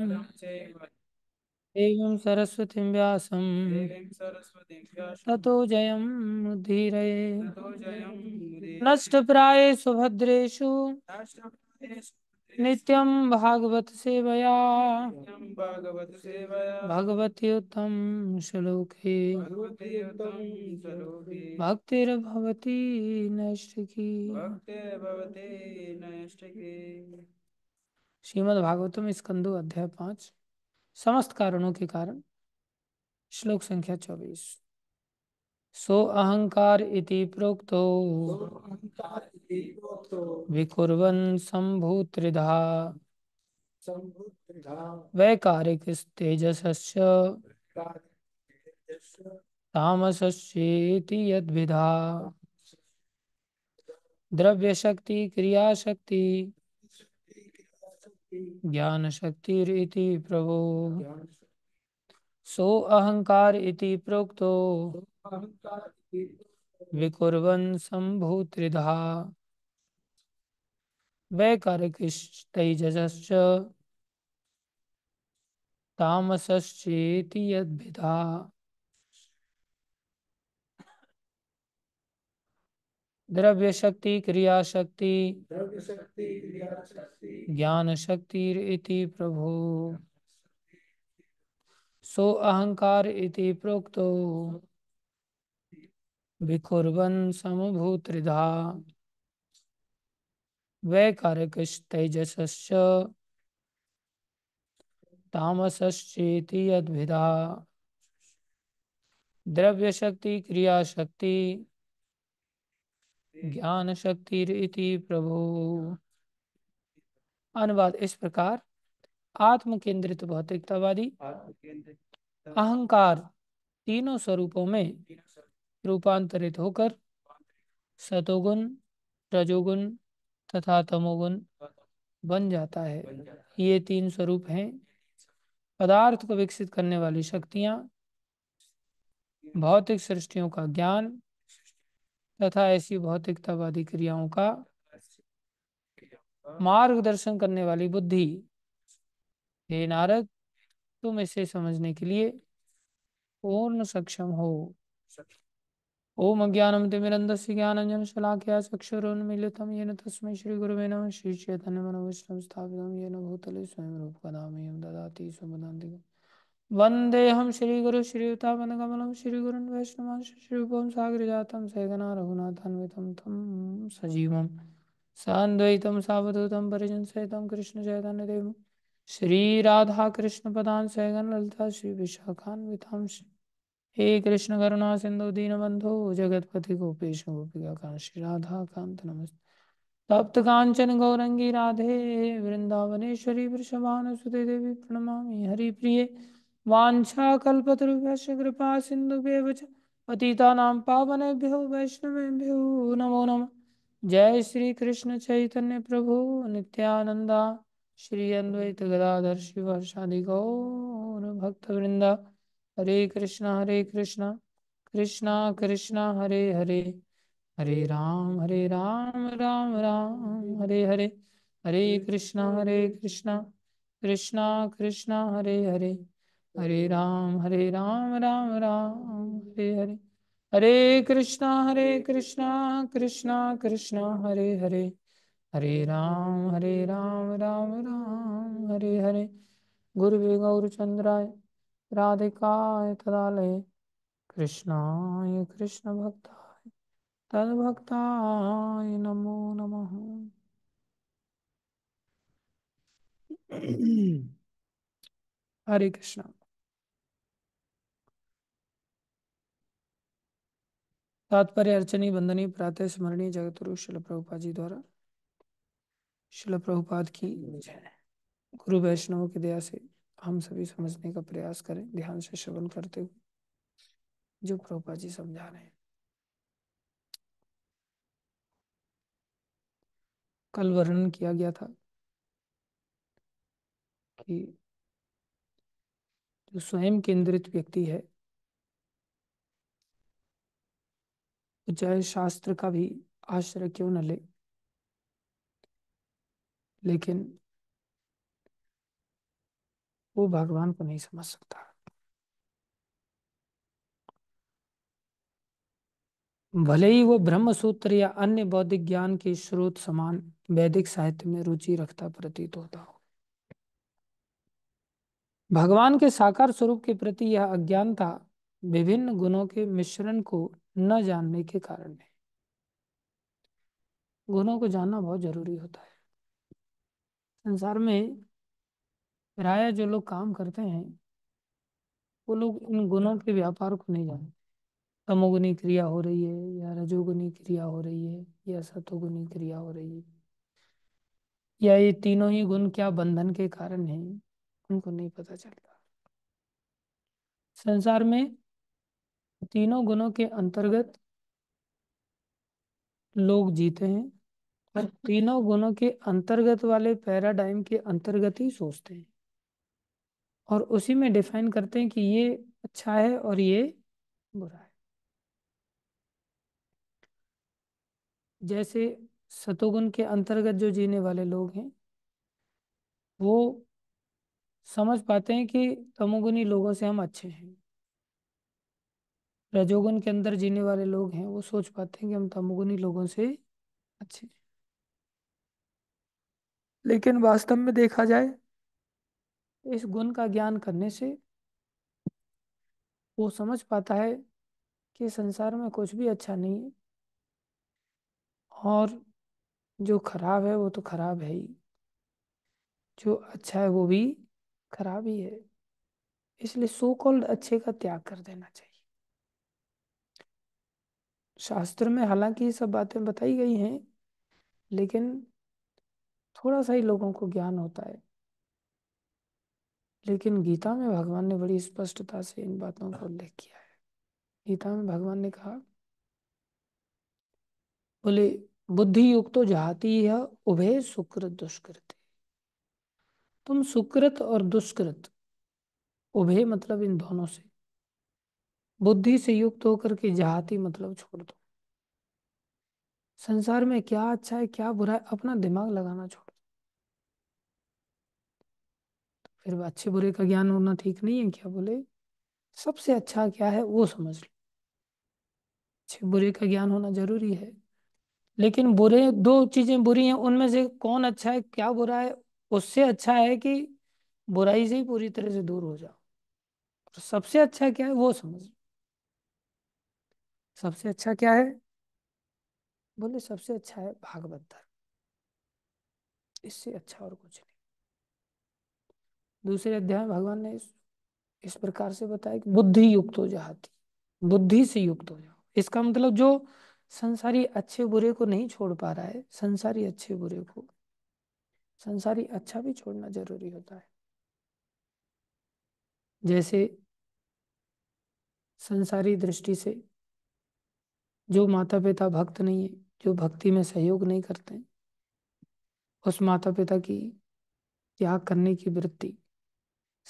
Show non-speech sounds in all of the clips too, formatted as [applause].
देवीं सरस्वतीं व्यासं ततो जयं मुद्धीरये नष्टप्राये सुभद्रेषु नित्यं भागवत सेवया भगवती उत्तम श्लोके भक्तिर्भवती नैष्टिकी श्रीमद भागवतम स्कंदो अध्याय पांच समस्त कारणों के कारण श्लोक संख्या चौबीस सो अहंकार इति प्रोक्तो संभूत्रिधा वैकारिक वैकारिकस्तेजसस्य तामसस्येति यद्विधा द्रव्यशक्ति क्रियाशक्ति ज्ञान ज्ञानशक्तिरिति प्रभो सो अहंकार इति प्रोक्तो विकुर्वन संभूत्रिधा वैकारकिस्तैजसश्च तामसश्चेति यद्भिधा द्रव्य शक्ति क्रिया शक्ति द्रव्य शक्ति क्रिया शक्ति ज्ञान शक्ति इति प्रभु सो अहंकार इति प्रोक्तो विकुर्वन समभूत्रिधा वैकारक वैकारकस्तैजसश्च तामसश्चेति शक्ति क्रिया शक्ति ज्ञान शक्ति रीति प्रभो अनुवाद इस प्रकार आत्म केंद्रित भौतिकतावादी अहंकार तीनों स्वरूपों में रूपांतरित होकर सतोगुण रजोगुण तथा तमोगुण बन जाता है ये तीन स्वरूप हैं पदार्थ को विकसित करने वाली शक्तियां भौतिक सृष्टियों का ज्ञान तथा ऐसी भौतिकतावादी क्रियाओं का मार्गदर्शन करने वाली बुद्धि हे नारद तुम इसे समझने के लिए पूर्ण सक्षम हो ओम अज्ञानम तिमिरंद ज्ञान अंजन शलाख्या चक्षुरुन्मीलितम येन तस्मै श्री गुरुवे नमः श्री चैतन्य मनोविष्णुं स्थापितम येन भूतले स्वयं रूपकदामयं ददाति स्वपदान्तिकम् वंदेहम श्री गुरु श्रीयुतापनकमलम श्री गुरुन् वैष्णवां श्रीरूपं सागरजातं सैगना रघुनाथान्वितं तं सजीवं सान्द्वैतं सावधूतं परिजनसहितं कृष्णचैतन्यदेवं श्रीराधाकृष्णपदान् सैगन ललिता श्रीविशाखान्वितां श्री हे कृष्ण करुणा सिंधु दीनबंधो जगतपति गोपेश गोपिका कांत श्री राधा कांत नमस्ते तप्त कांचन गौरंगी राधे वृंदावनेश्वरी वृषभानुसुते देवी प्रणमा हरि प्रिय वाछाकुभ्यश कृपा सिंधु पतिता पावनेभ्यो वैष्णवभ्यो नमो नम जय श्री कृष्ण चैतन्य प्रभु नित्यानंदा श्री अन्वैत गदाधर शिवर्षादि गौर भक्तवृंद हरे कृष्णा हरे कृष्णा कृष्णा कृष्णा हरे हरे हरे राम हरे राम राम राम हरे हरे हरे कृष्णा हरे कृष्णा कृष्णा कृष्णा हरे हरे हरे राम हरे राम राम राम हरे हरे हरे कृष्णा हरे कृष्णा कृष्णा कृष्णा हरे हरे हरे राम हरे राम राम राम हरे हरे गुरुवे गौरचंद्राय राधिकाय तदालय कृष्णाय तद भक्ताय नमो नमः [coughs] हरे कृष्णा तात्पर्य अर्चनी बंदनी प्रातः स्मरणीय गुरु शिल प्रभुपाद जी द्वारा शिल प्रभुपाद की गुरु वैष्णव की दया से हम सभी समझने का प्रयास करें ध्यान से श्रवण करते हुए जो प्रभुपाद जी समझा रहे हैं कल वर्णन किया गया था कि जो स्वयं केंद्रित व्यक्ति है जय शास्त्र का भी आश्रय क्यों न ले लेकिन वो भगवान को नहीं समझ सकता भले ही वो ब्रह्म सूत्र या अन्य बौद्धिक ज्ञान के स्रोत समान वैदिक साहित्य में रुचि रखता प्रतीत होता हो भगवान के साकार स्वरूप के प्रति यह अज्ञानता विभिन्न गुणों के मिश्रण को न जानने के कारण है गुणों को जानना बहुत जरूरी होता है संसार में प्राय जो लोग काम करते हैं वो लोग इन गुणों के व्यापार को नहीं जानते तमोगुनी क्रिया हो रही है या रजोगुनी क्रिया हो रही है या सतोगुनी क्रिया हो रही है या ये तीनों ही गुण क्या बंधन के कारण है उनको नहीं पता चलता संसार में तीनों गुणों के अंतर्गत लोग जीते हैं और हम्म। तीनों गुणों के अंतर्गत वाले पैराडाइम के अंतर्गत ही सोचते हैं और उसी में डिफाइन करते हैं कि ये अच्छा है और ये बुरा है जैसे सतोगुण के अंतर्गत जो जीने वाले लोग हैं वो समझ पाते हैं कि तमोगुणी लोगों से हम अच्छे हैं रजोगुण के अंदर जीने वाले लोग हैं वो सोच पाते हैं कि हम तमोगुणी लोगों से अच्छे लेकिन वास्तव में देखा जाए इस गुण का ज्ञान करने से वो समझ पाता है कि संसार में कुछ भी अच्छा नहीं है और जो खराब है वो तो खराब है ही जो अच्छा है वो भी खराब ही है इसलिए सो कॉल्ड अच्छे का त्याग कर देना चाहिए शास्त्र में हालांकि ये सब बातें बताई गई हैं लेकिन थोड़ा सा ही लोगों को ज्ञान होता है लेकिन गीता में भगवान ने बड़ी स्पष्टता से इन बातों का उल्लेख किया है गीता में भगवान ने कहा बोले बुद्धि युक्त तो जहाती है उभय सुकृत दुष्कृत तुम सुकृत और दुष्कृत उभय मतलब इन दोनों से बुद्धि से युक्त होकर के जहाती मतलब छोड़ दो संसार में क्या अच्छा है क्या बुरा है अपना दिमाग लगाना छोड़ दो तो फिर अच्छे बुरे का ज्ञान होना ठीक नहीं है क्या बोले सबसे अच्छा क्या है वो समझ लो अच्छे बुरे का ज्ञान होना जरूरी है लेकिन बुरे दो चीजें बुरी हैं उनमें से कौन अच्छा है क्या बुरा है उससे अच्छा है कि बुराई से ही पूरी तरह से दूर हो जाओ और सबसे अच्छा क्या है वो समझ लो सबसे अच्छा क्या है बोले सबसे अच्छा है भागवत धर्म इससे अच्छा और कुछ नहीं दूसरे अध्याय भगवान ने इस, इस प्रकार से बताया कि बुद्धि युक्त हो जाती बुद्धि से युक्त हो जाओ इसका मतलब जो संसारी अच्छे बुरे को नहीं छोड़ पा रहा है संसारी अच्छे बुरे को संसारी अच्छा भी छोड़ना जरूरी होता है जैसे संसारी दृष्टि से जो माता पिता भक्त नहीं है जो भक्ति में सहयोग नहीं करते हैं उस माता पिता की त्याग करने की वृत्ति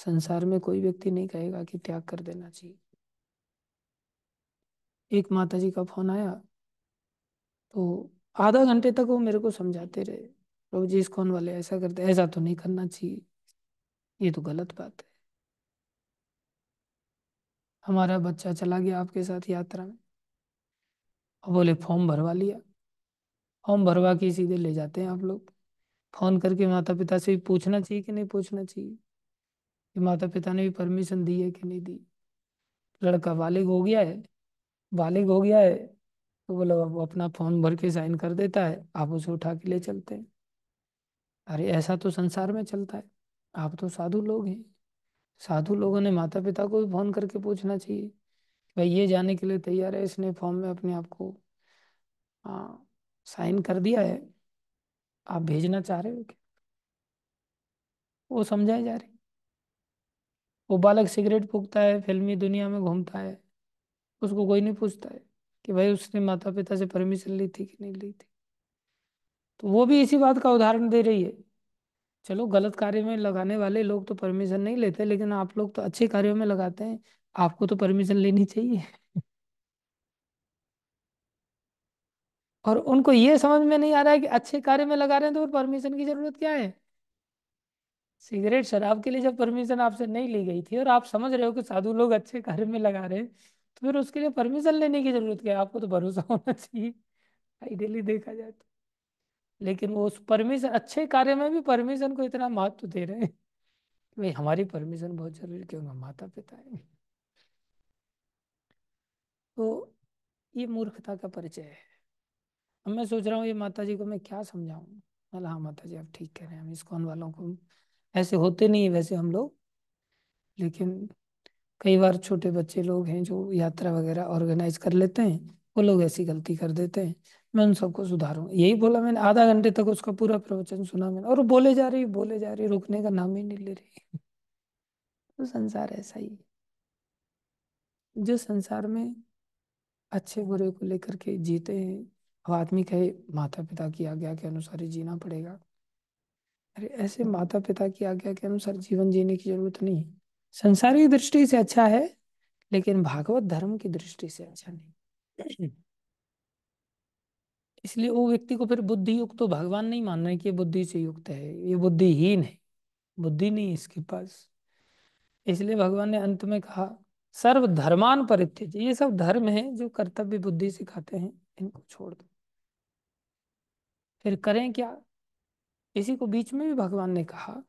संसार में कोई व्यक्ति नहीं कहेगा कि त्याग कर देना चाहिए एक माता जी का फोन आया तो आधा घंटे तक वो मेरे को समझाते रहे प्रभु जी कौन वाले ऐसा करते ऐसा तो नहीं करना चाहिए ये तो गलत बात है हमारा बच्चा चला गया आपके साथ यात्रा में और बोले फॉर्म भरवा लिया फॉर्म भरवा के सीधे ले जाते हैं आप लोग फोन करके माता पिता से भी पूछना चाहिए कि नहीं पूछना चाहिए कि माता पिता ने भी परमिशन दी है कि नहीं दी लड़का बालिग हो गया है बालिग हो गया है तो बोलो अब अपना फॉर्म भर के साइन कर देता है आप उसे उठा के ले चलते हैं अरे ऐसा तो संसार में चलता है आप तो साधु लोग हैं साधु लोगों ने माता पिता को भी फोन करके पूछना चाहिए वह ये जाने के लिए तैयार है इसने फॉर्म में अपने आप को साइन कर दिया है आप भेजना चाह रहे हो क्या वो समझाए जा रही वो बालक सिगरेट फूकता है फिल्मी दुनिया में घूमता है उसको कोई नहीं पूछता है कि भाई उसने माता पिता से परमिशन ली थी कि नहीं ली थी तो वो भी इसी बात का उदाहरण दे रही है चलो गलत कार्य में लगाने वाले लोग तो परमिशन नहीं लेते लेकिन आप लोग तो अच्छे कार्यों में लगाते हैं आपको तो परमिशन लेनी चाहिए और उनको ये समझ में नहीं आ रहा है कि अच्छे कार्य में लगा रहे हैं तो फिर परमिशन की जरूरत क्या है सिगरेट शराब के लिए जब परमिशन आपसे नहीं ली गई थी और आप समझ रहे हो कि साधु लोग अच्छे कार्य में लगा रहे हैं तो फिर उसके लिए परमिशन लेने की जरूरत क्या है आपको तो भरोसा होना चाहिए आइडियली देखा जाए तो लेकिन वो उस परमिशन अच्छे कार्य में भी परमिशन को इतना महत्व दे रहे हैं भाई हमारी परमिशन बहुत जरूरी क्यों माता पिता है तो ये मूर्खता का परिचय है अब मैं सोच रहा हूँ ये माता जी को मैं क्या समझाऊँ बोला हाँ माता जी आप ठीक कह रहे हैं हम इसकोन वालों को ऐसे होते नहीं है वैसे हम लोग लेकिन कई बार छोटे बच्चे लोग हैं जो यात्रा वगैरह ऑर्गेनाइज कर लेते हैं वो लोग ऐसी गलती कर देते हैं मैं उन सबको सुधारूँ यही बोला मैंने आधा घंटे तक उसका पूरा प्रवचन सुना मैंने और बोले जा रही बोले जा रही रुकने का नाम ही नहीं ले रही [laughs] तो संसार ऐसा ही जो संसार में अच्छे बुरे को लेकर के जीते हैं अब आदमी कहे माता पिता की आज्ञा के अनुसार ही जीना पड़ेगा अरे ऐसे माता पिता की आज्ञा के अनुसार जीवन जीने की जरूरत नहीं संसारिक दृष्टि से अच्छा है लेकिन भागवत धर्म की दृष्टि से अच्छा नहीं इसलिए वो व्यक्ति को फिर बुद्धि युक्त तो भगवान नहीं मानना है कि ये बुद्धि से युक्त है ये बुद्धिहीन है बुद्धि नहीं इसके पास इसलिए भगवान ने अंत में कहा सर्व धर्मान परित्यज ये सब धर्म है जो कर्तव्य बुद्धि सिखाते हैं इनको छोड़ दो फिर करें क्या इसी को बीच में भी भगवान ने कहा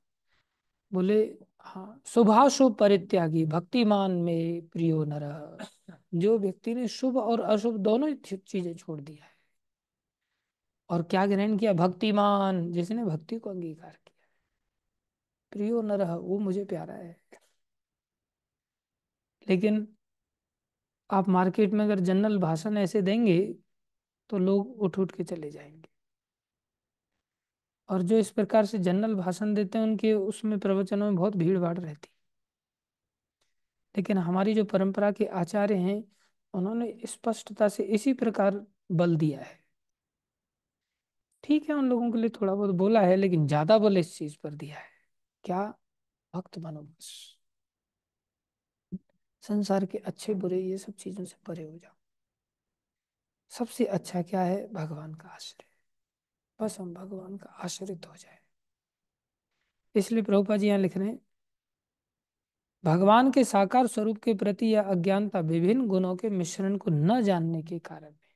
बोले हाँ शुभ परित्यागी भक्तिमान में प्रियो नर जो व्यक्ति ने शुभ और अशुभ दोनों चीजें छोड़ दिया है और क्या ग्रहण किया भक्तिमान जिसने भक्ति को अंगीकार किया प्रियो नर वो मुझे प्यारा है लेकिन आप मार्केट में अगर जनरल भाषण ऐसे देंगे तो लोग उठ उठ के चले जाएंगे और जो इस प्रकार से जनरल भाषण देते हैं उनके उसमें प्रवचनों में बहुत भीड़ भाड़ रहती लेकिन हमारी जो परंपरा के आचार्य हैं उन्होंने स्पष्टता इस से इसी प्रकार बल दिया है ठीक है उन लोगों के लिए थोड़ा बहुत बोला है लेकिन ज्यादा बल इस चीज पर दिया है क्या भक्त बनो बस संसार के अच्छे बुरे ये सब चीज़ों से परे हो जाओ सबसे अच्छा क्या है भगवान का आश्रय बस हम भगवान का आश्रित हो जाए इसलिए प्रभुपा जी यहाँ लिख रहे हैं भगवान के साकार स्वरूप के प्रति यह अज्ञानता विभिन्न गुणों के मिश्रण को न जानने के कारण है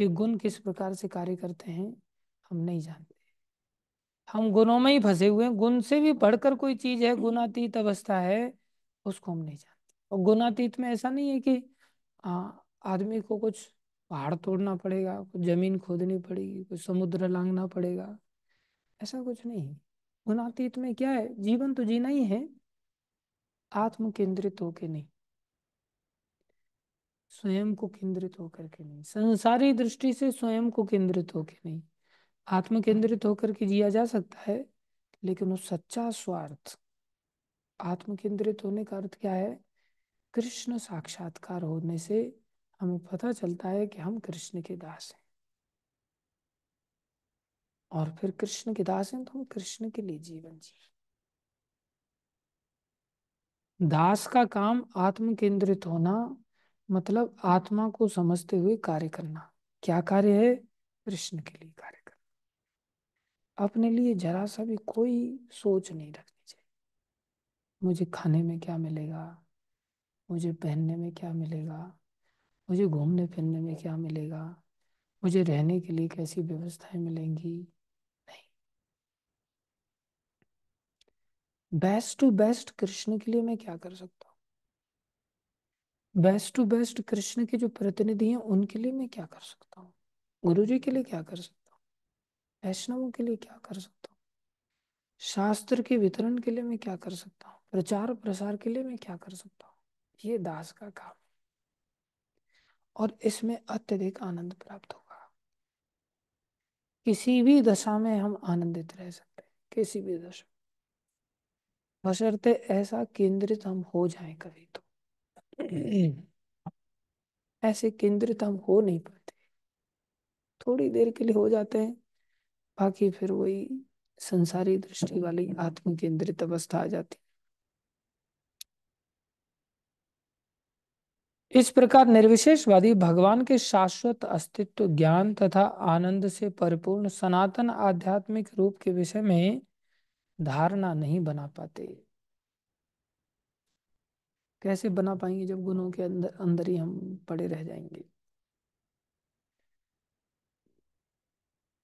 ये गुण किस प्रकार से कार्य करते हैं हम नहीं जानते हम गुणों में ही फंसे हुए हैं गुण से भी बढ़कर कोई चीज है गुणातीत अवस्था है उसको हम नहीं जानते और गुणातीत में ऐसा नहीं है कि आदमी को कुछ पहाड़ तोड़ना पड़ेगा कुछ जमीन खोदनी पड़ेगी कुछ समुद्र लांगना पड़ेगा ऐसा कुछ नहीं है गुणातीत में क्या है जीवन तो जीना ही है आत्म केंद्रित होके नहीं स्वयं को केंद्रित होकर के नहीं संसारी दृष्टि से स्वयं को केंद्रित होके नहीं आत्म केंद्रित होकर के जिया जा सकता है लेकिन वो सच्चा स्वार्थ आत्म केंद्रित होने का अर्थ क्या है कृष्ण साक्षात्कार होने से हमें पता चलता है कि हम कृष्ण के दास हैं और फिर कृष्ण के दास हैं तो हम कृष्ण के लिए जीवन जी दास का काम आत्म केंद्रित होना मतलब आत्मा को समझते हुए कार्य करना क्या कार्य है कृष्ण के लिए कार्य अपने लिए जरा सा भी कोई सोच नहीं रखनी चाहिए मुझे खाने में क्या मिलेगा मुझे पहनने में क्या मिलेगा मुझे घूमने फिरने में क्या मिलेगा मुझे रहने के लिए कैसी व्यवस्थाएं मिलेंगी नहीं बेस्ट टू बेस्ट कृष्ण के लिए मैं क्या कर सकता हूँ बेस्ट टू बेस्ट कृष्ण के जो प्रतिनिधि हैं उनके लिए मैं क्या कर सकता हूँ गुरु जी के लिए क्या कर सकता वैष्णवों के लिए क्या कर सकता हूँ शास्त्र के वितरण के लिए मैं क्या कर सकता हूँ प्रचार प्रसार के लिए मैं क्या कर सकता हूँ ये दास का काम और इसमें अत्यधिक आनंद प्राप्त होगा किसी भी दशा में हम आनंदित रह सकते हैं किसी भी दशा बशर्ते ऐसा केंद्रित हम हो जाए कभी तो [clears throat] ऐसे केंद्रित हम हो नहीं पाते थोड़ी देर के लिए हो जाते हैं बाकी फिर वही संसारी दृष्टि वाली आत्म केंद्रित अवस्था आ जाती इस प्रकार निर्विशेषवादी भगवान के शाश्वत अस्तित्व ज्ञान तथा आनंद से परिपूर्ण सनातन आध्यात्मिक रूप के विषय में धारणा नहीं बना पाते कैसे बना पाएंगे जब गुणों के अंदर अंदर ही हम पड़े रह जाएंगे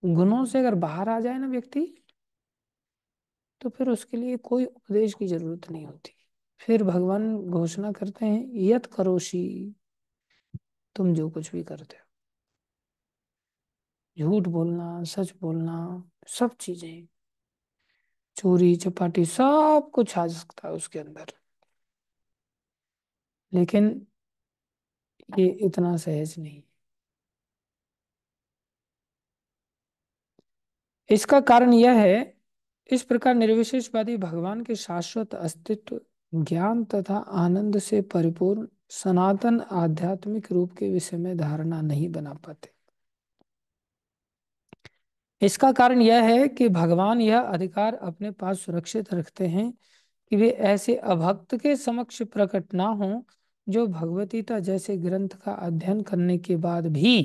गुणों से अगर बाहर आ जाए ना व्यक्ति तो फिर उसके लिए कोई उपदेश की जरूरत नहीं होती फिर भगवान घोषणा करते हैं यत करोशी तुम जो कुछ भी करते हो झूठ बोलना सच बोलना सब चीजें चोरी चपाटी सब कुछ आ सकता है उसके अंदर लेकिन ये इतना सहज नहीं इसका कारण यह है इस प्रकार निर्विशेषवादी भगवान के शाश्वत अस्तित्व ज्ञान तथा आनंद से परिपूर्ण सनातन आध्यात्मिक रूप के विषय में धारणा नहीं बना पाते इसका कारण यह है कि भगवान यह अधिकार अपने पास सुरक्षित रखते हैं कि वे ऐसे अभक्त के समक्ष प्रकट ना हों जो भगवतीता जैसे ग्रंथ का अध्ययन करने के बाद भी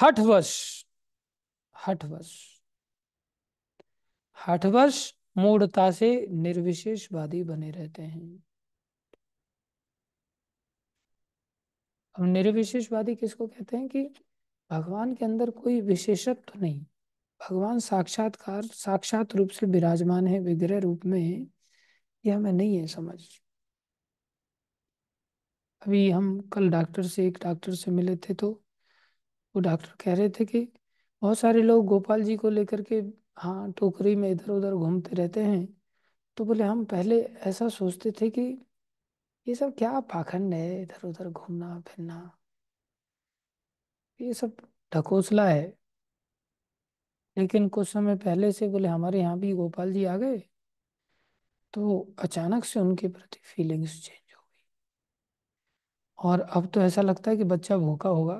हठवश हठवश हठवश मूढ़ता से निर्विशेषवादी बने रहते हैं अब निर्विशेषवादी किसको कहते हैं कि भगवान के अंदर कोई विशेषत्व तो नहीं भगवान साक्षात्कार साक्षात रूप से विराजमान है विग्रह रूप में यह हमें नहीं है समझ अभी हम कल डॉक्टर से एक डॉक्टर से मिले थे तो वो डॉक्टर कह रहे थे कि बहुत सारे लोग गोपाल जी को लेकर के हाँ टोकरी में इधर उधर घूमते रहते हैं तो बोले हम पहले ऐसा सोचते थे कि ये सब क्या पाखंड है इधर उधर घूमना फिरना ये सब ढकोसला है लेकिन कुछ समय पहले से बोले हमारे यहाँ भी गोपाल जी आ गए तो अचानक से उनके प्रति फीलिंग्स चेंज हो गई और अब तो ऐसा लगता है कि बच्चा भूखा होगा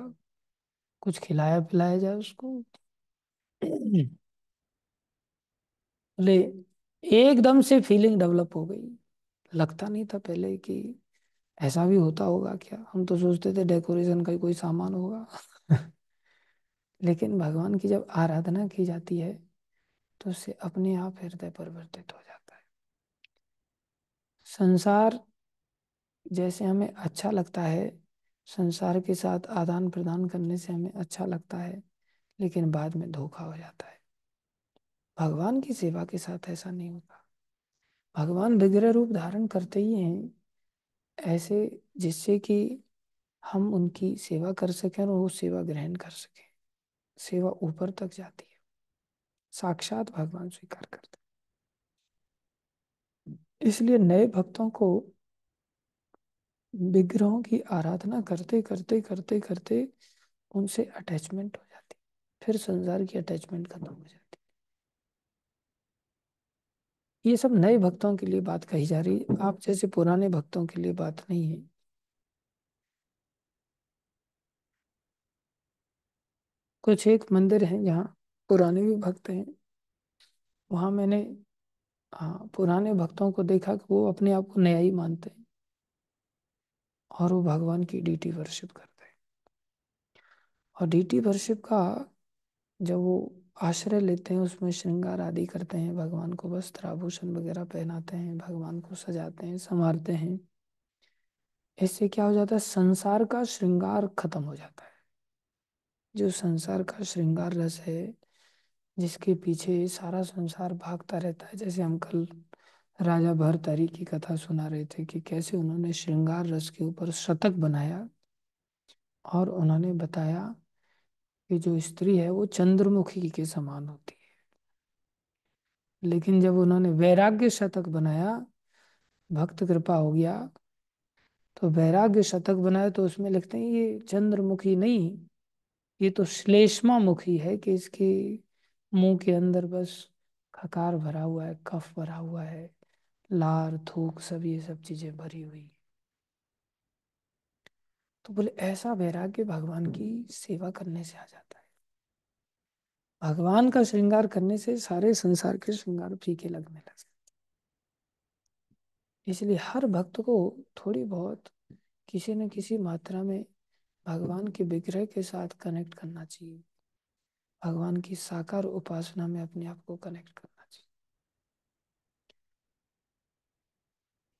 कुछ खिलाया पिलाया जाए उसको बोले [clears throat] एकदम से फीलिंग डेवलप हो गई लगता नहीं था पहले कि ऐसा भी होता होगा क्या हम तो सोचते थे डेकोरेशन का ही कोई सामान होगा [laughs] लेकिन भगवान की जब आराधना की जाती है तो उससे अपने आप हृदय परिवर्तित हो जाता है संसार जैसे हमें अच्छा लगता है संसार के साथ आदान प्रदान करने से हमें अच्छा लगता है लेकिन बाद में धोखा हो जाता है भगवान की सेवा के साथ ऐसा नहीं होता भगवान विग्रह रूप धारण करते ही हैं ऐसे जिससे कि हम उनकी सेवा कर सकें और वो सेवा ग्रहण कर सकें सेवा ऊपर तक जाती है साक्षात भगवान स्वीकार करते इसलिए नए भक्तों को विग्रहों की आराधना करते करते करते करते उनसे अटैचमेंट हो जाती फिर संसार की अटैचमेंट खत्म हो जाती ये सब नए भक्तों के लिए बात कही जा रही है आप जैसे पुराने भक्तों के लिए बात नहीं है कुछ एक मंदिर है जहाँ पुराने भी भक्त हैं वहां मैंने हाँ पुराने भक्तों को देखा कि वो अपने आप को नया ही मानते हैं और वो भगवान की डीटी वर्शिप करते हैं और डीटी वर्शिप का जब वो आश्रय लेते हैं उसमें श्रृंगार आदि करते हैं भगवान को वस्त्र आभूषण वगैरह पहनाते हैं भगवान को सजाते हैं संवारते हैं इससे क्या हो जाता है संसार का श्रृंगार खत्म हो जाता है जो संसार का श्रृंगार रस है जिसके पीछे सारा संसार भागता रहता है जैसे हम कल राजा भरतारी की कथा सुना रहे थे कि कैसे उन्होंने श्रृंगार रस के ऊपर शतक बनाया और उन्होंने बताया कि जो स्त्री है वो चंद्रमुखी के समान होती है लेकिन जब उन्होंने वैराग्य शतक बनाया भक्त कृपा हो गया तो वैराग्य शतक बनाया तो उसमें लिखते हैं ये चंद्रमुखी नहीं ये तो श्लेष्मा मुखी है कि इसके मुंह के अंदर बस खकार भरा हुआ है कफ भरा हुआ है लार थूक सब ये सब चीजें भरी हुई तो बोले ऐसा वैराग्य भगवान की सेवा करने से आ जाता है भगवान का श्रृंगार करने से सारे संसार के श्रृंगार फीके लगने लग जाते इसलिए हर भक्त को थोड़ी बहुत किसी न किसी मात्रा में भगवान के विग्रह के साथ कनेक्ट करना चाहिए भगवान की साकार उपासना में अपने आप को कनेक्ट करना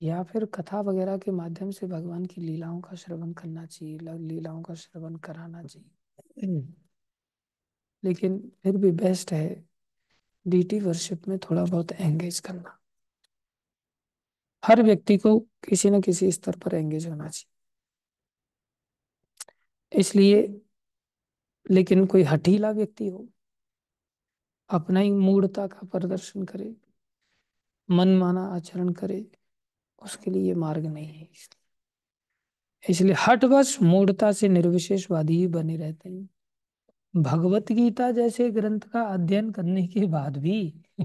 या फिर कथा वगैरह के माध्यम से भगवान की लीलाओं का श्रवण करना चाहिए लीलाओं का श्रवण कराना हाँ। चाहिए हम्म। लेकिन फिर भी बेस्ट है डीटी वर्शिप में थोड़ा बहुत एंगेज करना हर व्यक्ति को किसी न किसी स्तर पर एंगेज होना चाहिए इसलिए लेकिन कोई हठीला व्यक्ति हो अपना ही मूर्ता का प्रदर्शन करे मनमाना आचरण करे उसके लिए मार्ग नहीं है इसलिए हटवश मूढ़ता से निर्विशेषवादी ही बने रहते हैं भगवत गीता जैसे ग्रंथ का अध्ययन करने के बाद भी [laughs]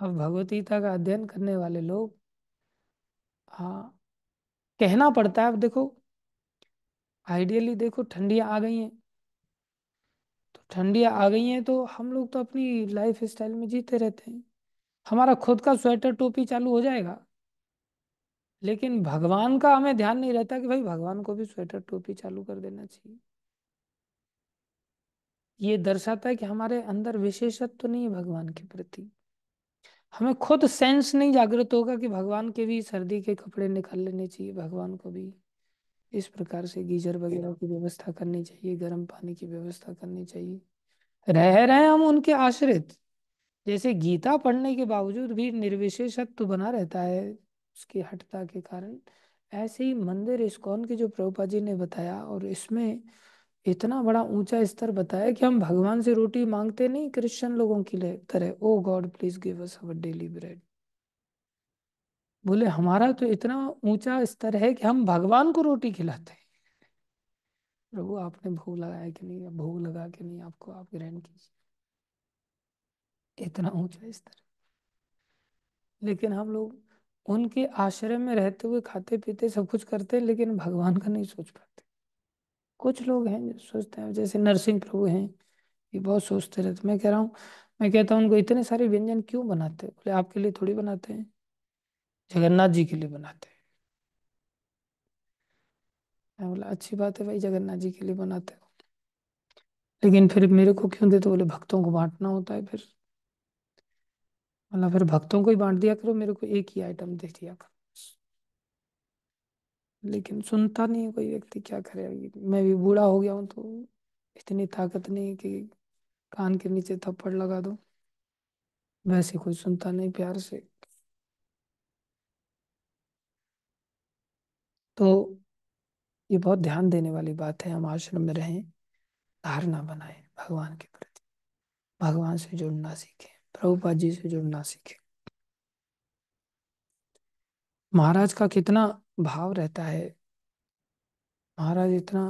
अब भगवत गीता का अध्ययन करने वाले लोग हाँ कहना पड़ता है अब देखो आइडियली देखो ठंडियां आ गई हैं तो ठंडियां आ गई हैं तो हम लोग तो अपनी लाइफ स्टाइल में जीते रहते हैं हमारा खुद का स्वेटर टोपी चालू हो जाएगा लेकिन भगवान का हमें ध्यान नहीं रहता कि भाई भगवान को भी स्वेटर टोपी चालू कर देना चाहिए ये दर्शाता है कि हमारे अंदर विशेषत्व तो नहीं है भगवान के प्रति हमें खुद सेंस नहीं जागृत होगा कि भगवान के भी सर्दी के कपड़े निकाल लेने चाहिए भगवान को भी इस प्रकार से गीजर वगैरह की व्यवस्था करनी चाहिए गर्म पानी की व्यवस्था करनी चाहिए रह रहे हम उनके आश्रित जैसे गीता पढ़ने के बावजूद भी निर्विशेषत्व बना रहता है उसकी हटता के कारण ऐसे ही मंदिर इस्कॉन के जो प्रभुपा जी ने बताया और इसमें इतना बड़ा ऊंचा स्तर बताया कि हम भगवान से रोटी मांगते नहीं क्रिश्चियन लोगों के लिए तरह O God please give us our daily bread बोले हमारा तो इतना ऊंचा स्तर है कि हम भगवान को रोटी खिलाते हैं प्रभु आपने भोग लगाया कि नहीं भोग लगा के नहीं आपको आप ग्रहण कीजिए इतना ऊंचा स्तर लेकिन हम लोग उनके आश्रय में रहते हुए खाते पीते सब कुछ करते हैं लेकिन भगवान का नहीं सोच पाते कुछ लोग हैं जो सोचते हैं जैसे नरसिंह प्रभु हैं ये बहुत सोचते रहते मैं कह रहा हूँ मैं कहता हूँ उनको इतने सारे व्यंजन क्यों बनाते हैं बोले आपके लिए थोड़ी बनाते हैं जगन्नाथ जी के लिए बनाते हैं मैं बोला अच्छी बात है भाई जगन्नाथ जी के लिए बनाते हो लेकिन फिर मेरे को क्यों देते बोले भक्तों को बांटना होता है फिर मतलब फिर भक्तों को ही बांट दिया करो मेरे को एक ही आइटम दे दिया करो लेकिन सुनता नहीं है कोई व्यक्ति क्या करे मैं भी बूढ़ा हो गया हूँ तो इतनी ताकत नहीं कि कान के नीचे थप्पड़ लगा दो वैसे कोई सुनता नहीं प्यार से तो ये बहुत ध्यान देने वाली बात है हम आश्रम में रहें धारणा बनाए भगवान के प्रति भगवान से जुड़ना सीखें प्रभुपाद जी से जुड़ना सीखे महाराज का कितना भाव रहता है महाराज इतना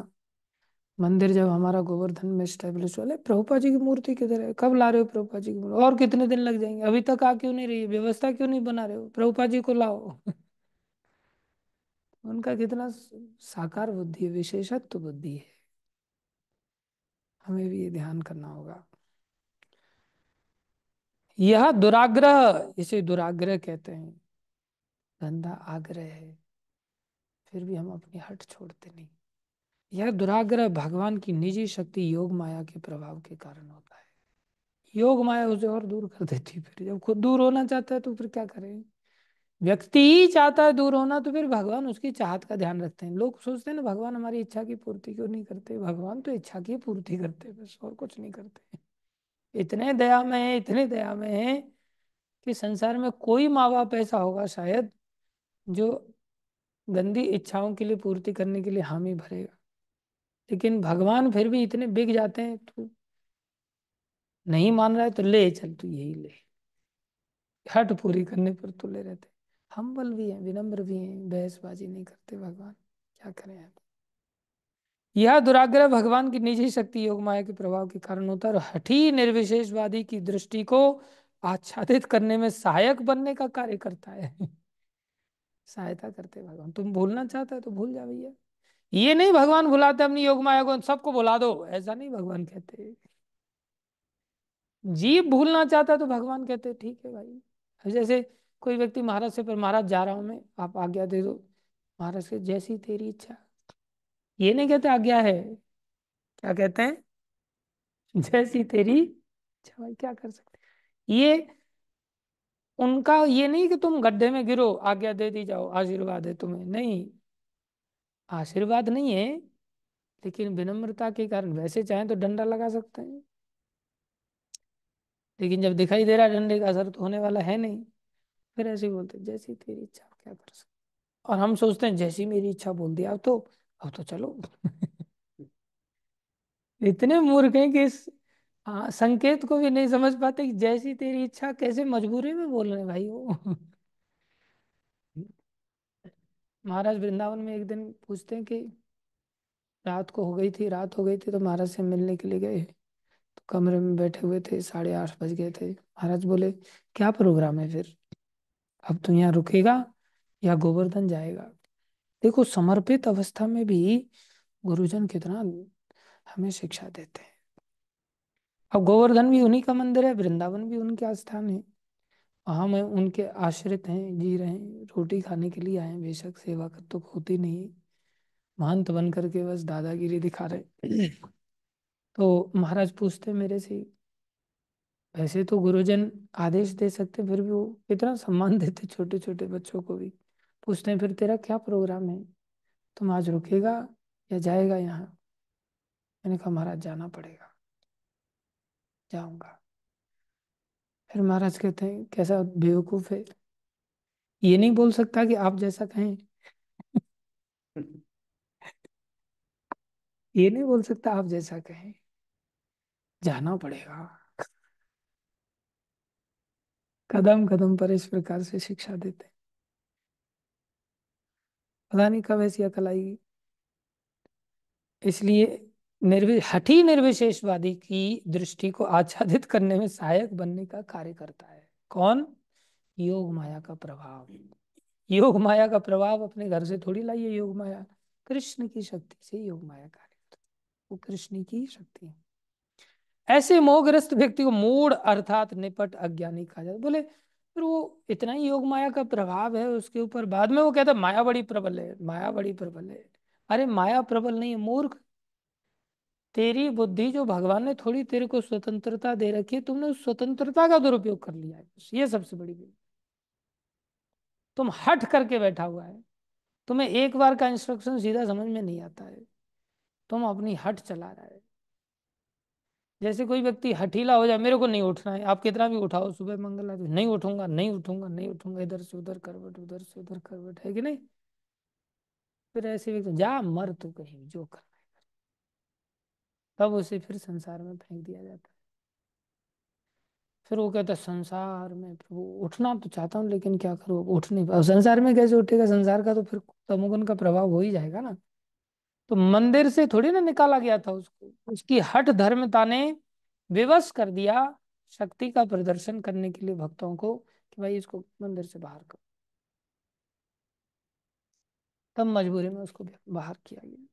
मंदिर जब हमारा गोवर्धन में स्टेब्लिश हो प्रभुपा जी की मूर्ति किधर है कब ला रहे हो प्रभुपा जी की मूर्ति और कितने दिन लग जाएंगे अभी तक आ क्यों नहीं रही व्यवस्था क्यों नहीं बना रहे हो प्रभुपा जी को लाओ [laughs] उनका कितना साकार बुद्धि है विशेषत्व बुद्धि है हमें भी ये ध्यान करना होगा यह दुराग्रह इसे दुराग्रह कहते हैं गंदा आग्रह है फिर भी हम अपनी हट छोड़ते नहीं यह दुराग्रह भगवान की निजी शक्ति योग माया के प्रभाव के कारण होता है योग माया उसे और दूर कर देती फिर जब खुद दूर होना चाहता है तो फिर क्या करें व्यक्ति ही चाहता है दूर होना तो फिर भगवान उसकी चाहत का ध्यान रखते हैं लोग सोचते हैं ना भगवान हमारी इच्छा की पूर्ति क्यों नहीं करते भगवान तो इच्छा की पूर्ति करते बस और कुछ नहीं करते इतने दया में है इतने दया में है कि संसार में कोई माँ बाप ऐसा होगा शायद जो गंदी इच्छाओं के लिए पूर्ति करने के लिए हामी भरेगा लेकिन भगवान फिर भी इतने बिग जाते हैं तो नहीं मान रहा है तो ले चल तू यही ले हट पूरी करने पर तो ले रहते हम बल भी हैं विनम्र भी हैं बहसबाजी नहीं करते भगवान क्या करें आप यह दुराग्रह भगवान की निजी शक्ति योग माया के प्रभाव के कारण होता है और हठी निर्विशेषवादी की दृष्टि को आच्छादित करने में सहायक बनने का कार्य करता है सहायता करते भगवान तुम भूलना चाहता है तो भूल जा भैया ये नहीं भगवान भुलाते अपनी योग माया को सबको भुला दो ऐसा नहीं भगवान कहते जीव भूलना चाहता है तो भगवान कहते ठीक है भाई जैसे कोई व्यक्ति महाराज से पर महाराज जा रहा हूं मैं आप आज्ञा दे दो महाराज के जैसी तेरी इच्छा ये नहीं कहते आज्ञा है क्या कहते हैं जैसी तेरी अच्छा भाई क्या कर सकते ये उनका ये नहीं कि तुम गड्ढे में गिरो आज्ञा दे दी जाओ आशीर्वाद है तुम्हें नहीं आशीर्वाद नहीं है लेकिन विनम्रता के कारण वैसे चाहे तो डंडा लगा सकते हैं लेकिन जब दिखाई दे रहा डंडे का असर तो होने वाला है नहीं फिर ऐसे बोलते जैसी तेरी इच्छा क्या कर सकते और हम सोचते हैं जैसी मेरी इच्छा बोल दी अब तो अब तो चलो इतने मूर्ख हैं कि इस आ, संकेत को भी नहीं समझ पाते कि जैसी तेरी इच्छा कैसे मजबूरी में बोल रहे भाई वो महाराज वृंदावन में एक दिन पूछते हैं कि रात को हो गई थी रात हो गई थी तो महाराज से मिलने के लिए गए तो कमरे में बैठे हुए थे साढ़े आठ बज गए थे महाराज बोले क्या प्रोग्राम है फिर अब तू यहाँ रुकेगा या गोवर्धन जाएगा देखो समर्पित अवस्था में भी गुरुजन कितना हमें शिक्षा देते हैं अब गोवर्धन भी उन्हीं का मंदिर है वृंदावन भी उनके स्थान है वहां में उनके आश्रित हैं जी रहे हैं रोटी खाने के लिए आए बेशक सेवा कर तो होती नहीं महंत बन करके बस दादागिरी दिखा रहे तो महाराज पूछते मेरे से वैसे तो गुरुजन आदेश दे सकते फिर भी वो कितना सम्मान देते छोटे छोटे बच्चों को भी पूछते हैं फिर तेरा क्या प्रोग्राम है तुम आज रुकेगा या जाएगा यहाँ मैंने कहा महाराज जाना पड़ेगा जाऊंगा फिर महाराज कहते हैं कैसा बेवकूफ है ये नहीं बोल सकता कि आप जैसा कहें [laughs] ये नहीं बोल सकता आप जैसा कहें जाना पड़ेगा कदम कदम पर इस प्रकार से शिक्षा देते हैं पता नहीं कब ऐसी अकल आएगी इसलिए निर्वि हठी निर्विशेषवादी की दृष्टि को आच्छादित करने में सहायक बनने का कार्य करता है कौन योग माया का प्रभाव योग माया का प्रभाव अपने घर से थोड़ी लाइए योग माया कृष्ण की शक्ति से योग माया कार्य करती वो कृष्ण की शक्ति है ऐसे मोहग्रस्त व्यक्ति को मूड अर्थात निपट अज्ञानी कहा जाता बोले फिर वो इतना ही योग माया का प्रभाव है उसके ऊपर बाद में वो कहता माया बड़ी प्रबल है माया बड़ी प्रबल है अरे माया प्रबल नहीं है मूर्ख तेरी बुद्धि जो भगवान ने थोड़ी तेरे को स्वतंत्रता दे रखी है तुमने उस स्वतंत्रता का दुरुपयोग कर लिया है ये सबसे बड़ी बात तुम हट करके बैठा हुआ है तुम्हें एक बार का इंस्ट्रक्शन सीधा समझ में नहीं आता है तुम अपनी हट चला रहा है जैसे कोई व्यक्ति हठीला हो जाए मेरे को नहीं उठना है आप कितना भी उठाओ सुबह मंगल आदि नहीं उठूंगा नहीं उठूंगा नहीं उठूंगा इधर से उधर करवट उधर से उधर करवट है कि नहीं फिर ऐसे व्यक्ति जा मर तू कहीं जो कर तब उसे फिर संसार में फेंक दिया जाता है फिर वो कहता है संसार में प्रभु उठना तो चाहता हूँ लेकिन क्या करूँ उठ नहीं संसार में कैसे उठेगा संसार का तो फिर तमोगुण का प्रभाव हो ही जाएगा ना तो मंदिर से थोड़ी ना निकाला गया था उसको उसकी हट धर्मता ने विवश कर दिया शक्ति का प्रदर्शन करने के लिए भक्तों को कि भाई इसको मंदिर से बाहर करो तब मजबूरी में उसको बाहर किया गया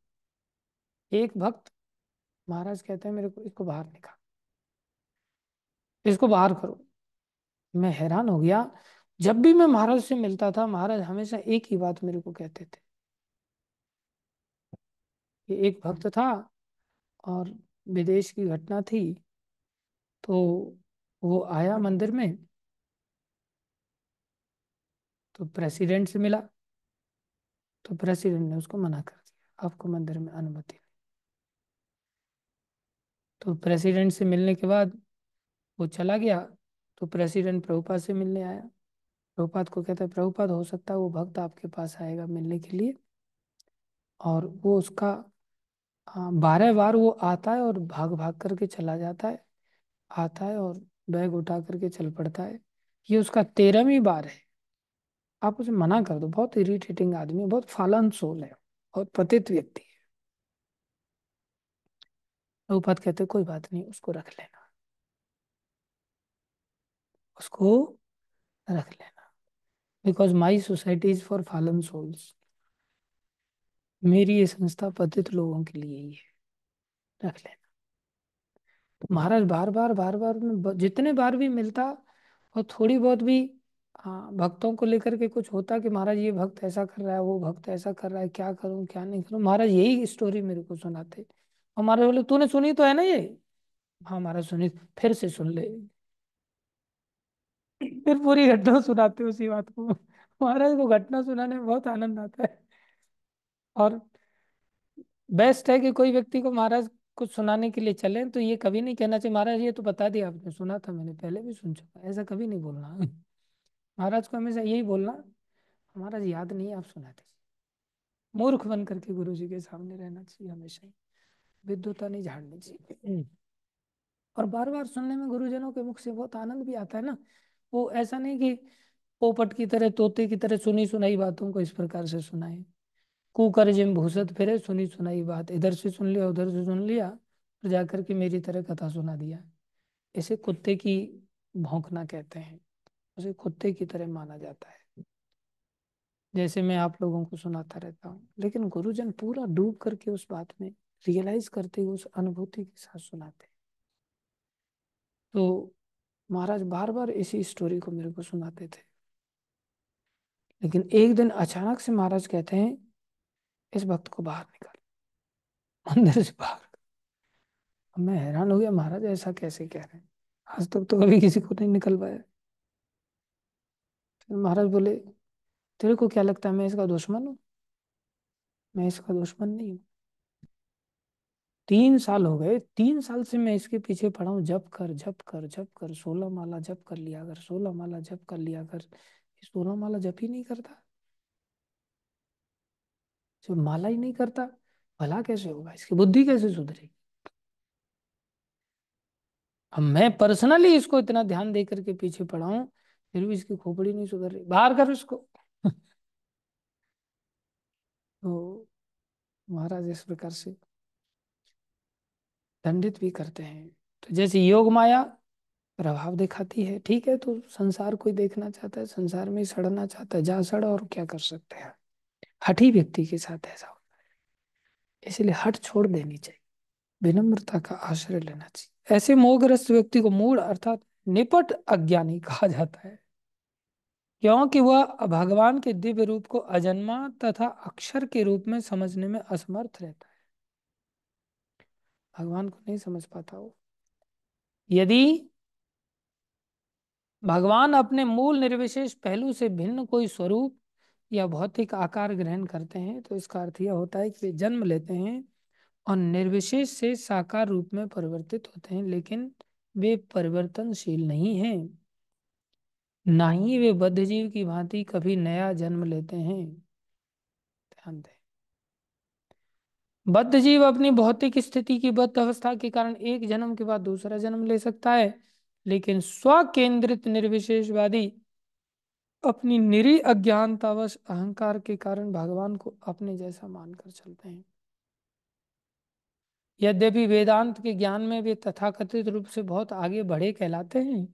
एक भक्त महाराज कहते हैं मेरे को इसको बाहर निकाल इसको बाहर करो मैं हैरान हो गया जब भी मैं महाराज से मिलता था महाराज हमेशा एक ही बात मेरे को कहते थे ये एक भक्त था और विदेश की घटना थी तो वो आया मंदिर में तो प्रेसिडेंट से मिला तो प्रेसिडेंट ने उसको मना कर दिया आपको मंदिर में अनुमति नहीं तो प्रेसिडेंट से मिलने के बाद वो चला गया तो प्रेसिडेंट प्रभुपाद से मिलने आया प्रभुपाद को कहता है प्रभुपाद हो सकता है वो भक्त आपके पास आएगा मिलने के लिए और वो उसका हाँ, बारह बार वो आता है और भाग भाग करके चला जाता है आता है और बैग उठा करके चल पड़ता है ये उसका तेरहवीं बार है आप उसे मना कर दो बहुत इरिटेटिंग आदमी है बहुत फालन सोल है और पतित व्यक्ति है प्रभुपाद कहते कोई बात नहीं उसको रख लेना उसको रख लेना because my society is for fallen souls मेरी ये संस्था पतित लोगों के लिए ही है रख लेना तो महाराज बार बार बार बार जितने बार भी मिलता और थोड़ी बहुत भी हाँ भक्तों को लेकर के कुछ होता कि महाराज ये भक्त ऐसा कर रहा है वो भक्त ऐसा कर रहा है क्या करूं क्या नहीं करूं महाराज यही स्टोरी मेरे को सुनाते और महाराज बोले तूने सुनी तो है ना ये हाँ महाराज सुनी फिर से सुन ले फिर पूरी घटना सुनाते उसी बात को महाराज को घटना सुनाने में बहुत आनंद आता है और बेस्ट है कि कोई व्यक्ति को महाराज कुछ सुनाने के लिए चले तो ये कभी नहीं कहना चाहिए महाराज ये तो बता दिया आपने सुना था मैंने पहले भी सुन चुका ऐसा कभी नहीं बोलना [laughs] महाराज को हमेशा यही बोलना महाराज याद नहीं आप सुनाते मूर्ख बन करके गुरु जी के सामने रहना चाहिए हमेशा ही विद्युता नहीं झाड़नी चाहिए [clears throat] और बार बार सुनने में गुरुजनों के मुख से बहुत आनंद भी आता है ना वो ऐसा नहीं कि पोपट की तरह तोते की तरह सुनी सुनाई बातों को इस प्रकार से सुनाए कुकर जिम भूसत फिरे सुनी सुनाई बात इधर से सुन लिया उधर से सुन लिया और जाकर के मेरी तरह कथा सुना दिया इसे कुत्ते की भौंकना कहते हैं उसे कुत्ते की तरह माना जाता है जैसे मैं आप लोगों को सुनाता रहता हूँ लेकिन गुरुजन पूरा डूब करके उस बात में रियलाइज करते हुए उस अनुभूति के साथ सुनाते तो महाराज बार बार इसी स्टोरी को मेरे को सुनाते थे लेकिन एक दिन अचानक से महाराज कहते हैं इस भक्त को बाहर निकाल अंदर से बाहर अब मैं हैरान हो गया महाराज ऐसा कैसे कह रहे हैं आज तक तो कभी किसी को नहीं निकल पाया फिर महाराज बोले तेरे को क्या लगता है मैं इसका दुश्मन हूँ मैं इसका दुश्मन नहीं हूं तीन साल हो गए तीन साल से मैं इसके पीछे पड़ा हूं जप कर जप कर जप कर सोलह माला जप कर लिया कर सोलह माला जप कर लिया कर सोलह माला जप ही नहीं करता जब तो माला ही नहीं करता भला कैसे होगा इसकी बुद्धि कैसे सुधरेगी अब मैं पर्सनली इसको इतना ध्यान दे करके पीछे पड़ाऊं फिर भी इसकी खोपड़ी नहीं सुधर रही बाहर करो इसको [laughs] तो महाराज इस प्रकार से दंडित भी करते हैं तो जैसे योग माया प्रभाव दिखाती है ठीक है तो संसार कोई देखना चाहता है संसार में सड़ना चाहता है जा सड़ और क्या कर सकते हैं हठी व्यक्ति के साथ ऐसा होता है इसलिए हट छोड़ देनी चाहिए विनम्रता का आश्रय लेना चाहिए ऐसे मोहग्रस्त व्यक्ति को मूड अर्थात निपट अज्ञानी कहा जाता है क्योंकि वह भगवान के दिव्य रूप को अजन्मा तथा अक्षर के रूप में समझने में असमर्थ रहता है भगवान को नहीं समझ पाता वो यदि भगवान अपने मूल निर्विशेष पहलू से भिन्न कोई स्वरूप या भौतिक आकार ग्रहण करते हैं तो इसका अर्थ यह होता है कि वे जन्म लेते हैं और निर्विशेष से साकार रूप में परिवर्तित होते हैं लेकिन वे परिवर्तनशील नहीं हैं ना ही वे बद्ध जीव की भांति कभी नया जन्म लेते हैं ध्यान दें बद्ध जीव अपनी भौतिक स्थिति की बद्ध अवस्था के कारण एक जन्म के बाद दूसरा जन्म ले सकता है लेकिन स्वकेंद्रित निर्विशेषवादी अपनी निरी अज्ञानतावश अहंकार के कारण भगवान को अपने जैसा मानकर चलते हैं यद्यपि वेदांत के ज्ञान में वे तथाकथित रूप से बहुत आगे बढ़े कहलाते हैं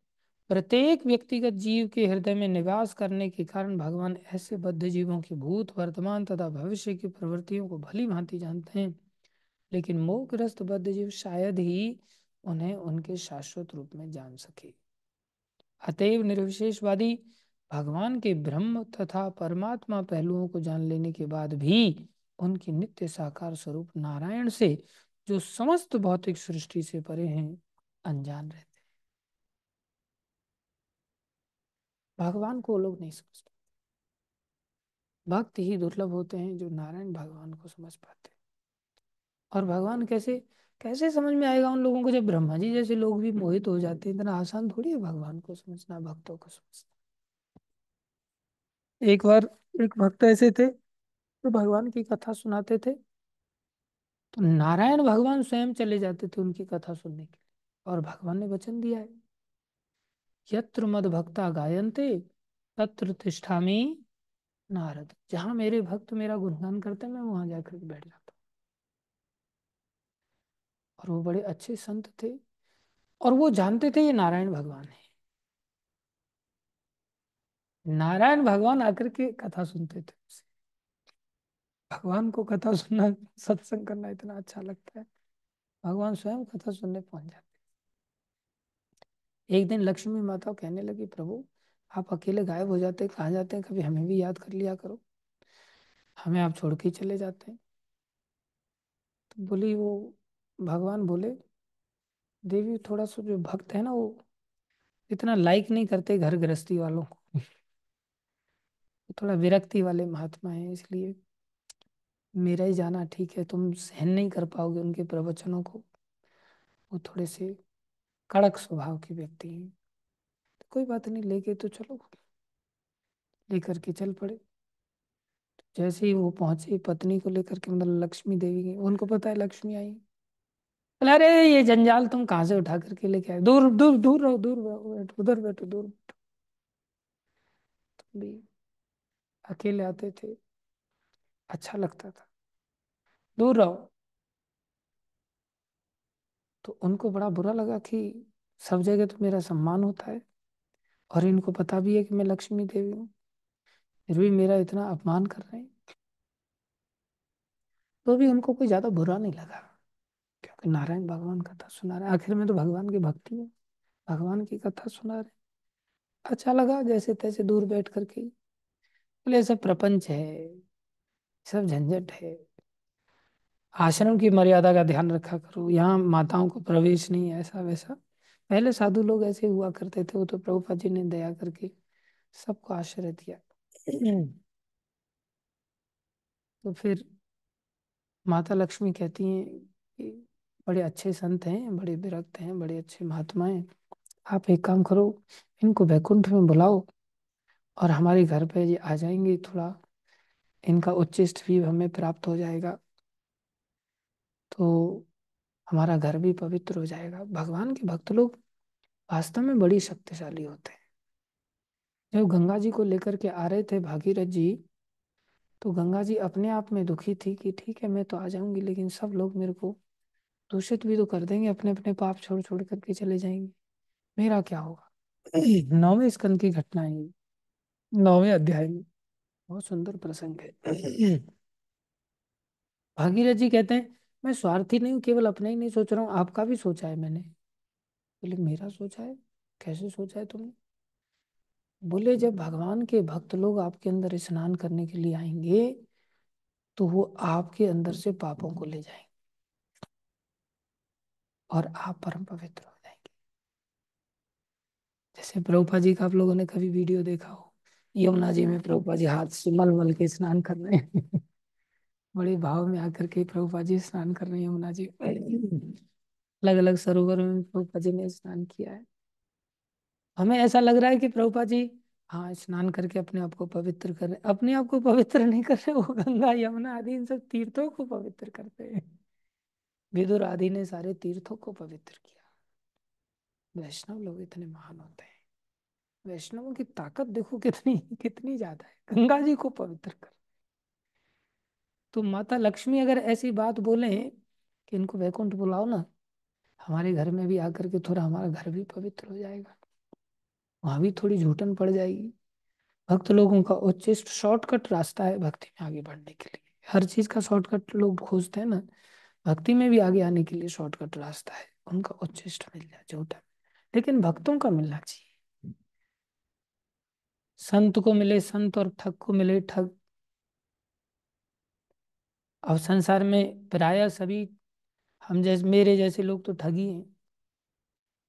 प्रत्येक व्यक्तिगत जीव के हृदय में निवास करने के कारण भगवान ऐसे बद्ध जीवों की भूत वर्तमान तथा भविष्य की प्रवृत्तियों को भली भांति जानते हैं लेकिन मोहग्रस्त बद्ध जीव शायद ही उन्हें उनके शाश्वत रूप में जान सके अतएव निर्विशेषवादी भगवान के ब्रह्म तथा परमात्मा पहलुओं को जान लेने के बाद भी उनकी नित्य साकार स्वरूप नारायण से जो समस्त भौतिक सृष्टि से परे हैं अनजान रहते भगवान को लोग नहीं समझ पाते भक्त ही दुर्लभ होते हैं जो नारायण भगवान को समझ पाते और भगवान कैसे कैसे समझ में आएगा उन लोगों को जब ब्रह्मा जी जैसे लोग भी मोहित हो जाते हैं इतना आसान थोड़ी है भगवान को समझना भक्तों को समझना एक बार एक भक्त ऐसे थे तो भगवान की कथा सुनाते थे तो नारायण भगवान स्वयं चले जाते थे उनकी कथा सुनने के लिए और भगवान ने वचन दिया है यत्र मद भक्ता गायन्ते तत्र तिष्ठामी नारद जहां मेरे भक्त मेरा गुणगान करते मैं वहां जाकर बैठ जाता और वो बड़े अच्छे संत थे और वो जानते थे ये नारायण भगवान है नारायण भगवान आकर के कथा सुनते थे भगवान को कथा सुनना सत्संग करना इतना अच्छा लगता है भगवान स्वयं कथा सुनने पहुंच जाते एक दिन लक्ष्मी माता कहने लगी प्रभु आप अकेले गायब हो जाते कहा जाते हैं कभी हमें भी याद कर लिया करो हमें आप छोड़ के चले जाते हैं तो बोली वो भगवान बोले देवी थोड़ा सा जो भक्त है ना वो इतना लाइक नहीं करते घर गृहस्थी वालों को थोड़ा विरक्ति वाले महात्मा है इसलिए मेरा ही जाना ठीक है तुम सहन नहीं कर पाओगे उनके प्रवचनों को वो थोड़े से कड़क स्वभाव के व्यक्ति हैं तो कोई बात नहीं लेके तो चलो लेकर के चल पड़े तो जैसे ही वो पहुंचे पत्नी को लेकर के मतलब लक्ष्मी देवी गई उनको पता है लक्ष्मी आई अरे ये जंजाल तुम कहाँ से उठा करके लेके आए दूर दूर दूर रहो दूर रहो बैठो उधर बैठो दूर बैठो तुम तो भी अकेले आते थे अच्छा लगता था दूर रहो तो उनको बड़ा बुरा लगा कि सब जगह तो मेरा सम्मान होता है और इनको पता भी है कि मैं लक्ष्मी देवी हूँ फिर भी मेरा इतना अपमान कर रहे हैं तो भी उनको कोई ज्यादा बुरा नहीं लगा क्योंकि नारायण भगवान कथा सुना रहे आखिर में तो भगवान की भक्ति है भगवान की कथा सुना रहे अच्छा लगा जैसे तैसे दूर बैठ करके बोले सब प्रपंच है सब झंझट है आश्रम की मर्यादा का ध्यान रखा करो यहाँ माताओं को प्रवेश नहीं ऐसा वैसा पहले साधु लोग ऐसे हुआ करते थे वो तो प्रभुपा जी ने दया करके सबको आश्रय दिया तो फिर माता लक्ष्मी कहती हैं कि बड़े अच्छे संत हैं बड़े विरक्त हैं बड़े अच्छे महात्मा हैं आप एक काम करो इनको वैकुंठ में बुलाओ और हमारे घर पे ये आ जाएंगे थोड़ा इनका उच्चिष्ट भी हमें प्राप्त हो जाएगा तो हमारा घर भी पवित्र हो जाएगा भगवान के भक्त लोग वास्तव में बड़ी शक्तिशाली होते हैं जब गंगा जी को लेकर के आ रहे थे भागीरथ जी तो गंगा जी अपने आप में दुखी थी कि ठीक है मैं तो आ जाऊंगी लेकिन सब लोग मेरे को दूषित भी तो कर देंगे अपने अपने पाप छोड़ छोड़ करके चले जाएंगे मेरा क्या होगा [clears throat] नौवे स्कंद की घटना है नौवें अध्याय में बहुत सुंदर प्रसंग है भागीरथ जी कहते हैं मैं स्वार्थी नहीं हूँ केवल अपने ही नहीं सोच रहा हूँ आपका भी सोचा है मैंने बोले मेरा सोचा है कैसे सोचा है तुमने बोले जब भगवान के भक्त लोग आपके अंदर स्नान करने के लिए आएंगे तो वो आपके अंदर से पापों को ले जाएंगे और आप परम पवित्र हो जाएंगे जैसे प्रभुपा जी का आप लोगों ने कभी वीडियो देखा हो यमुना जी में प्रभुपा जी हाथ से मल मल के स्नान कर रहे हैं बड़े भाव में आकर के प्रभुपा जी स्नान कर रहे हैं यमुना जी अलग अलग सरोवर में प्रभुपा जी ने स्नान किया है हमें ऐसा लग रहा है कि प्रभुपा जी हाँ स्नान करके अपने आप को पवित्र कर रहे अपने आप को पवित्र नहीं कर रहे वो गंगा यमुना आदि इन सब तीर्थों को पवित्र करते हैं विदुर आदि ने सारे तीर्थों को पवित्र किया वैष्णव लोग इतने महान होते हैं वैष्णवों की ताकत देखो कितनी कितनी ज्यादा है गंगा जी को पवित्र कर तो माता लक्ष्मी अगर ऐसी बात बोले कि इनको वैकुंठ बुलाओ ना हमारे घर में भी आकर के थोड़ा हमारा घर भी पवित्र हो जाएगा वहां भी थोड़ी झूठन पड़ जाएगी भक्त लोगों का उच्चिष्ट शॉर्टकट रास्ता है भक्ति में आगे बढ़ने के लिए हर चीज का शॉर्टकट लोग खोजते हैं ना भक्ति में भी आगे आने के लिए शॉर्टकट रास्ता है उनका उच्चिष्ट मिल जाए झूठा लेकिन भक्तों का मिलना चाहिए संत को मिले संत और ठग को मिले ठग अब संसार में प्राय सभी हम जैसे मेरे जैसे लोग तो ठगी हैं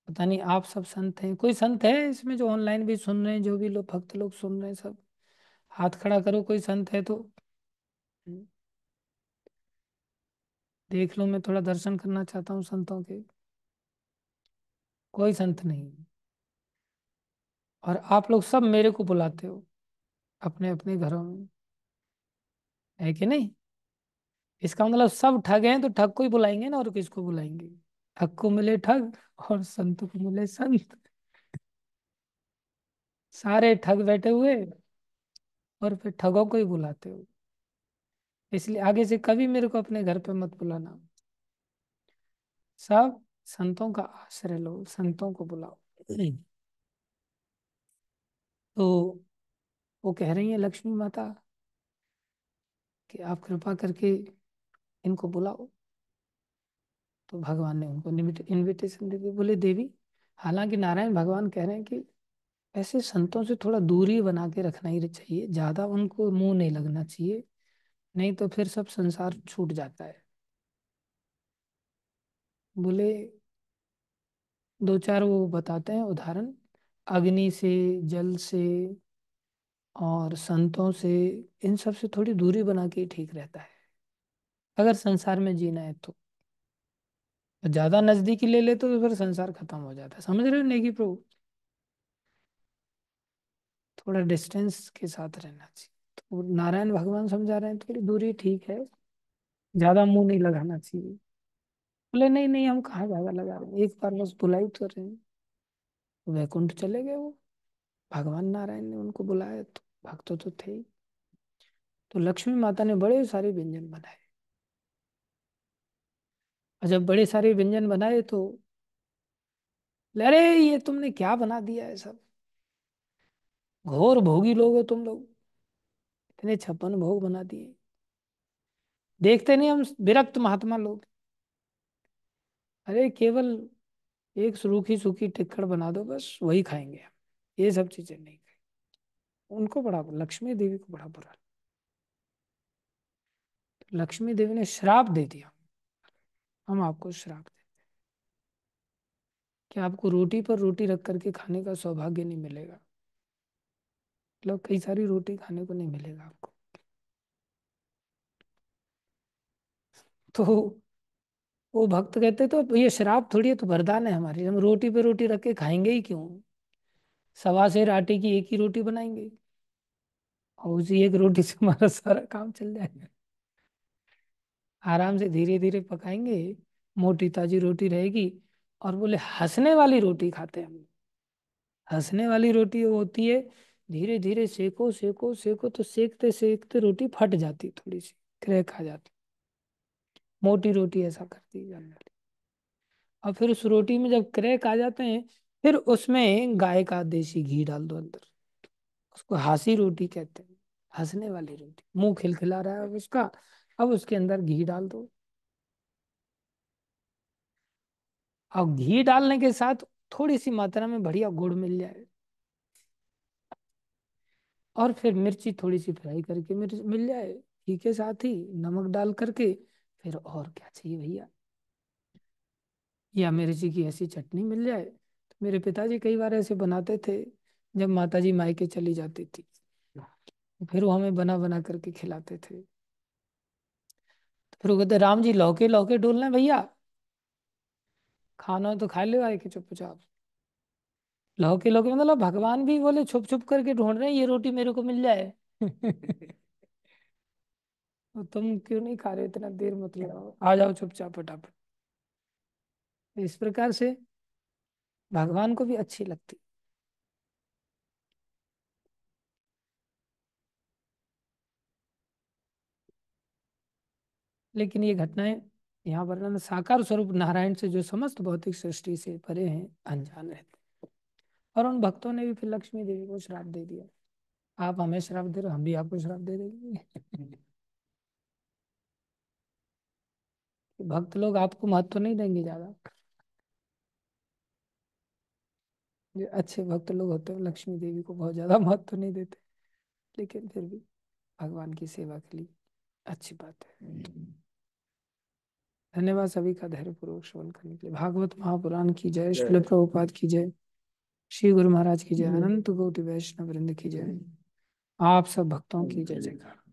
पता नहीं आप सब संत हैं कोई संत है इसमें जो ऑनलाइन भी सुन रहे हैं जो भी लोग भक्त लोग सुन रहे हैं सब हाथ खड़ा करो कोई संत है तो देख लो मैं थोड़ा दर्शन करना चाहता हूँ संतों के कोई संत नहीं और आप लोग सब मेरे को बुलाते हो अपने अपने घरों में है कि नहीं इसका मतलब सब ठग हैं तो ठग को ही बुलाएंगे ना और किसको बुलाएंगे ठग को मिले ठग और संत को मिले संत सारे ठग बैठे हुए और फिर ठगों को ही बुलाते हो इसलिए आगे से कभी मेरे को अपने घर पे मत बुलाना सब संतों का आश्रय लो संतों को बुलाओ तो वो कह रही हैं लक्ष्मी माता कि आप कृपा करके इनको बुलाओ तो भगवान ने उनको इनविटेशन दे दी बोले देवी हालांकि नारायण भगवान कह रहे हैं कि ऐसे संतों से थोड़ा दूरी बना के रखना ही चाहिए ज़्यादा उनको मुंह नहीं लगना चाहिए नहीं तो फिर सब संसार छूट जाता है बोले दो चार वो बताते हैं उदाहरण अग्नि से जल से और संतों से इन सब से थोड़ी दूरी बना के ठीक रहता है अगर संसार में जीना है तो ज्यादा नजदीकी ले ले तो फिर संसार खत्म हो जाता है समझ रहे हो नेगी प्रभु थोड़ा डिस्टेंस के साथ रहना चाहिए तो नारायण भगवान समझा रहे हैं थोड़ी दूरी ठीक है ज्यादा मुंह नहीं लगाना चाहिए बोले नहीं नहीं हम कहा ज्यादा लगा रहे हैं एक बार बस बुलाई तो रहे हैं वैकुंठ चले गए वो भगवान नारायण ने उनको बुलाया तो भक्त तो थे ही तो लक्ष्मी माता ने बड़े सारे व्यंजन बनाए और जब बड़े सारे व्यंजन बनाए तो अरे ये तुमने क्या बना दिया है सब घोर भोगी लोग हो तुम लोग इतने छप्पन भोग बना दिए देखते नहीं हम विरक्त महात्मा लोग अरे केवल एक सूखी सूखी टिक्कड़ बना दो बस वही खाएंगे हम ये सब चीजें नहीं खाएंगे उनको बड़ा लक्ष्मी देवी को बड़ा बुरा तो लक्ष्मी देवी ने श्राप दे दिया हम आपको श्राप देते हैं कि आपको रोटी पर रोटी रख करके खाने का सौभाग्य नहीं मिलेगा मतलब कई सारी रोटी खाने को नहीं मिलेगा आपको तो वो भक्त कहते तो ये शराब थोड़ी है तो वरदान है हमारे हम रोटी पे रोटी रख के खाएंगे ही क्यों सवा से आटे की एक ही रोटी बनाएंगे और उसी एक रोटी से हमारा सारा काम चल जाएगा आराम से धीरे धीरे पकाएंगे मोटी ताजी रोटी रहेगी और बोले हंसने वाली रोटी खाते हैं हम हंसने वाली रोटी वो होती है धीरे धीरे सेको सेको सेको तो सेकते सेकते रोटी फट जाती थोड़ी सी क्रैक आ जाती मोटी रोटी ऐसा करती है जनरली और फिर उस रोटी में जब क्रैक आ जाते हैं फिर उसमें गाय का देसी घी डाल दो अंदर उसको हंसी रोटी कहते हैं हंसने वाली रोटी मुंह खिलखिला रहा है उसका अब उसके अंदर घी डाल दो और घी डालने के साथ थोड़ी सी मात्रा में बढ़िया गुड़ मिल जाए और फिर मिर्ची थोड़ी सी फ्राई करके मिर्च मिल जाए घी के साथ ही नमक डाल करके फिर और क्या चाहिए भैया या मेरे जी की ऐसी चटनी मिल जाए तो मेरे पिताजी कई बार ऐसे बनाते थे जब माता जी मायके चली जाती थी तो फिर वो हमें बना बना करके खिलाते थे तो फिर वो कहते राम जी लौके लौके डोलना भैया खाना तो खा ले आए के चुपचाप लौके लौके मतलब भगवान भी बोले छुप छुप करके ढूंढ रहे हैं ये रोटी मेरे को मिल जाए [laughs] तो तुम क्यों नहीं खा रहे हो इतना देर मत लगाओ आ जाओ चुपचाप फटाफट तो इस प्रकार से भगवान को भी अच्छी लगती लेकिन ये घटनाएं यहाँ वर्णन साकार स्वरूप नारायण से जो समस्त भौतिक सृष्टि से परे हैं अनजान रहते और उन भक्तों ने भी फिर लक्ष्मी देवी को श्राप दे दिया आप हमें श्राप दे रहे हम भी आपको श्राप दे देंगे भक्त लोग आपको महत्व नहीं देंगे ज्यादा अच्छे भक्त लोग होते हैं लक्ष्मी देवी को बहुत ज्यादा महत्व नहीं देते लेकिन फिर भी भगवान की सेवा के लिए अच्छी बात है हम्म। धन्यवाद सभी का धैर्य पूर्वक श्रवण करने के लिए भागवत महापुराण की जय श्री प्रभुपाद की जय श्री गुरु महाराज की जय हम्म। अनंत गौती वैष्णव वृंद की जय हम्म। आप सब भक्तों की जय जयकार